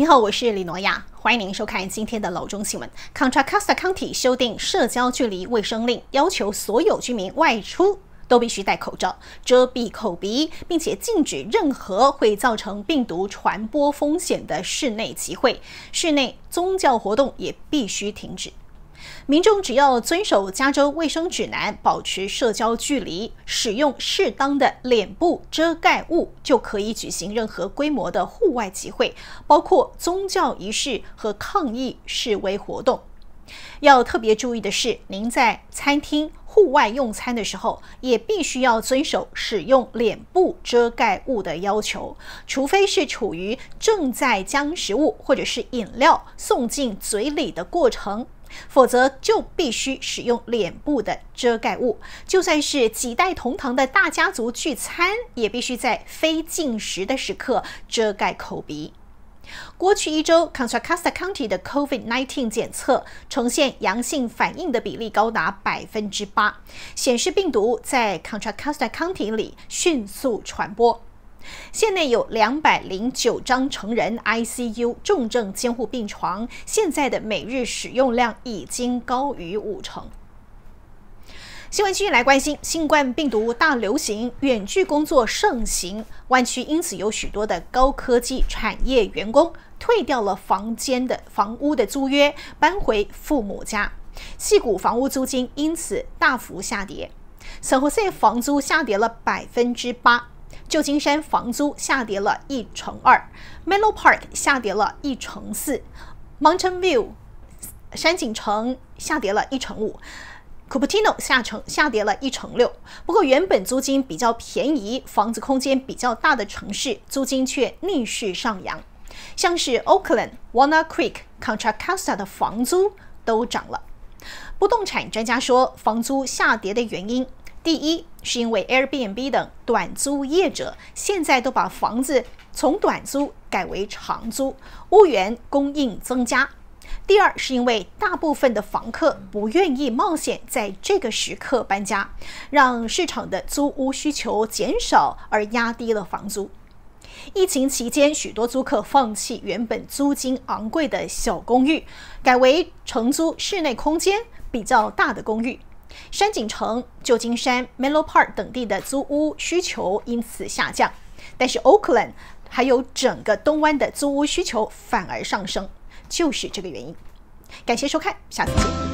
你好，我是李诺亚，欢迎您收看今天的《老中新闻》。Contra Costa County 修订社交距离卫生令，要求所有居民外出都必须戴口罩，遮蔽口鼻，并且禁止任何会造成病毒传播风险的室内集会，室内宗教活动也必须停止。民众只要遵守加州卫生指南，保持社交距离，使用适当的脸部遮盖物，就可以举行任何规模的户外集会，包括宗教仪式和抗议示威活动。要特别注意的是，您在餐厅户外用餐的时候，也必须要遵守使用脸部遮盖物的要求，除非是处于正在将食物或者是饮料送进嘴里的过程。否则就必须使用脸部的遮盖物。就算是几代同堂的大家族聚餐，也必须在非进食的时刻遮盖口鼻。过去一周，Contra Costa County 的 COVID-19 检测呈现阳性反应的比例高达百分之八，显示病毒在 Contra Costa County 里迅速传播。县内有两百零九张成人 ICU 重症监护病床，现在的每日使用量已经高于五成。新闻继续来关心新冠病毒大流行，远距工作盛行，湾区因此有许多的高科技产业员工退掉了房间的房屋的租约，搬回父母家，细谷房屋租金因此大幅下跌，圣何塞房租下跌了百分之八。旧金山房租下跌了一成二，Mello Park 下跌了一成四，Mountain View 山景城下跌了一成五，Cupertino 下成下跌了一成六。不过，原本租金比较便宜、房子空间比较大的城市，租金却逆势上扬，像是 Oakland、w a n n a Creek、Contra Costa 的房租都涨了。不动产专家说，房租下跌的原因。第一，是因为 Airbnb 等短租业者现在都把房子从短租改为长租，物源供应增加；第二，是因为大部分的房客不愿意冒险在这个时刻搬家，让市场的租屋需求减少而压低了房租。疫情期间，许多租客放弃原本租金昂贵的小公寓，改为承租室内空间比较大的公寓。山景城、旧金山、Mello Park 等地的租屋需求因此下降，但是 Oakland 还有整个东湾的租屋需求反而上升，就是这个原因。感谢收看，下次见。